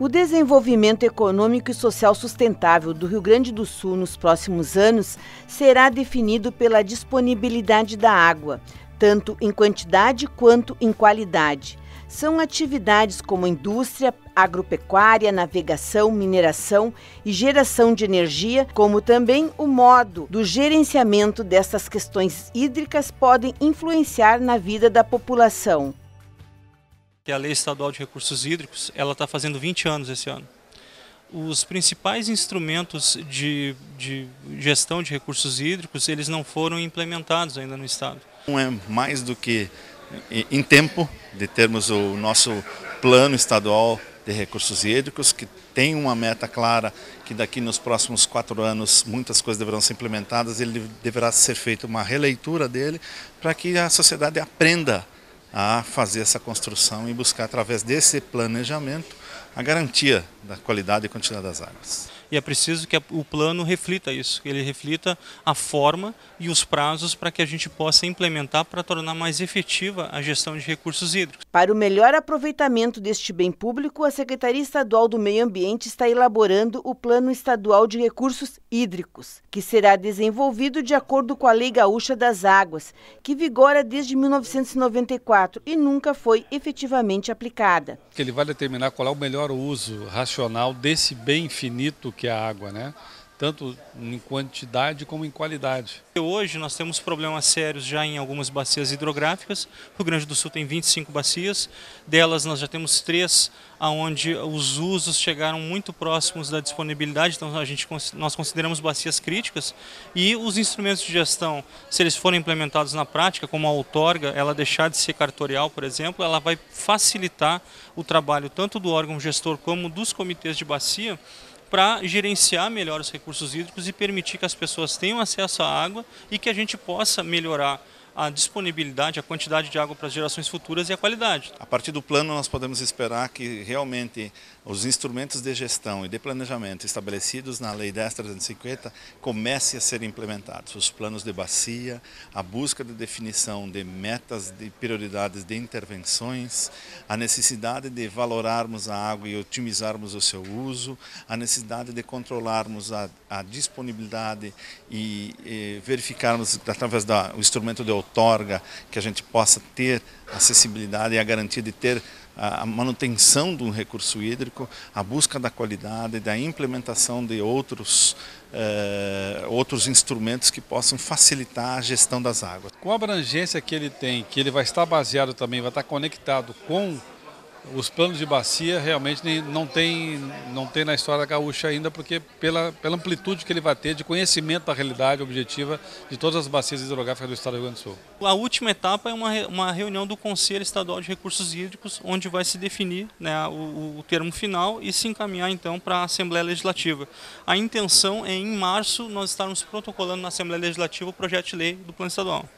O desenvolvimento econômico e social sustentável do Rio Grande do Sul nos próximos anos será definido pela disponibilidade da água, tanto em quantidade quanto em qualidade. São atividades como indústria, agropecuária, navegação, mineração e geração de energia, como também o modo do gerenciamento dessas questões hídricas podem influenciar na vida da população que é a Lei Estadual de Recursos Hídricos, ela está fazendo 20 anos esse ano. Os principais instrumentos de, de gestão de recursos hídricos, eles não foram implementados ainda no Estado. Não é mais do que em tempo de termos o nosso plano estadual de recursos hídricos, que tem uma meta clara que daqui nos próximos quatro anos muitas coisas deverão ser implementadas, ele deverá ser feita uma releitura dele para que a sociedade aprenda a fazer essa construção e buscar, através desse planejamento, a garantia da qualidade e quantidade das águas. E é preciso que o plano reflita isso, que ele reflita a forma e os prazos para que a gente possa implementar para tornar mais efetiva a gestão de recursos hídricos. Para o melhor aproveitamento deste bem público, a Secretaria Estadual do Meio Ambiente está elaborando o Plano Estadual de Recursos hídricos, que será desenvolvido de acordo com a Lei Gaúcha das Águas, que vigora desde 1994 e nunca foi efetivamente aplicada. Ele vai determinar qual é o melhor uso racional desse bem infinito que é a água, né? tanto em quantidade como em qualidade. Hoje nós temos problemas sérios já em algumas bacias hidrográficas. O Rio Grande do Sul tem 25 bacias, delas nós já temos três onde os usos chegaram muito próximos da disponibilidade, então a gente, nós consideramos bacias críticas e os instrumentos de gestão, se eles forem implementados na prática, como a outorga, ela deixar de ser cartorial, por exemplo, ela vai facilitar o trabalho tanto do órgão gestor como dos comitês de bacia para gerenciar melhor os recursos hídricos e permitir que as pessoas tenham acesso à água e que a gente possa melhorar a disponibilidade, a quantidade de água para as gerações futuras e a qualidade. A partir do plano, nós podemos esperar que realmente os instrumentos de gestão e de planejamento estabelecidos na Lei 10.350 comecem a ser implementados. Os planos de bacia, a busca de definição de metas e prioridades de intervenções, a necessidade de valorarmos a água e otimizarmos o seu uso, a necessidade de controlarmos a, a disponibilidade e, e verificarmos através do instrumento de outorga, que a gente possa ter acessibilidade e a garantia de ter a manutenção de um recurso hídrico, a busca da qualidade, da implementação de outros, eh, outros instrumentos que possam facilitar a gestão das águas. Com a abrangência que ele tem, que ele vai estar baseado também, vai estar conectado com os planos de bacia realmente não tem, não tem na história da gaúcha ainda, porque pela, pela amplitude que ele vai ter de conhecimento da realidade objetiva de todas as bacias hidrográficas do Estado do Rio Grande do Sul. A última etapa é uma, uma reunião do Conselho Estadual de Recursos Hídricos, onde vai se definir né, o, o termo final e se encaminhar então para a Assembleia Legislativa. A intenção é em março nós estarmos protocolando na Assembleia Legislativa o projeto de lei do Plano Estadual.